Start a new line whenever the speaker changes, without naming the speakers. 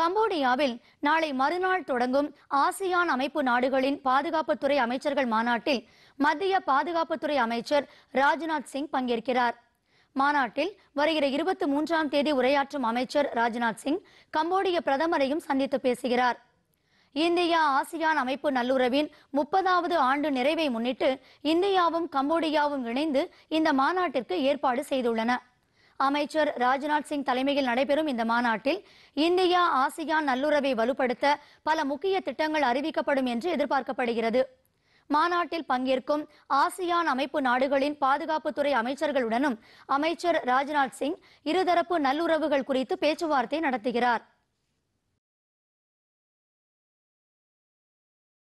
கம்போடியாவில்
நாளை மறுநாள் தொடங்கும் ஆசியான் அமைப்பு நாடுகளின் பாதுகாப்புத்துறை அமைச்சர்கள் மாநாட்டில் மத்திய பாதுகாப்புத்துறை அமைச்சர் ராஜ்நாத் சிங் பங்கேற்கிறார் மாநாட்டில் வருகிற இருபத்தி மூன்றாம் தேதி உரையாற்றும் அமைச்சர் ராஜ்நாத் சிங் கம்போடிய பிரதமரையும் சந்தித்து பேசுகிறார் இந்தியா ஆசியான் அமைப்பு நல்லுறவின் முப்பதாவது ஆண்டு நிறைவை முன்னிட்டு இந்தியாவும் கம்போடியாவும் இணைந்து இந்த மாநாட்டிற்கு ஏற்பாடு செய்துள்ளன அமைச்சர் ராஜ்நாத் சிங் தலைமையில் நடைபெறும் இந்த மாநாட்டில் இந்தியா ஆசியான் நல்லுறவை வலுப்படுத்த பல முக்கிய திட்டங்கள் அறிவிக்கப்படும் என்று எதிர்பார்க்கப்படுகிறது மாநாட்டில் பங்கேற்கும் ஆசியான் அமைப்பு நாடுகளின் பாதுகாப்புத்துறை அமைச்சர்களுடனும் அமைச்சர் ராஜ்நாத் சிங் இருதரப்பு நல்லுறவுகள் குறித்து பேச்சுவார்த்தை நடத்துகிறார்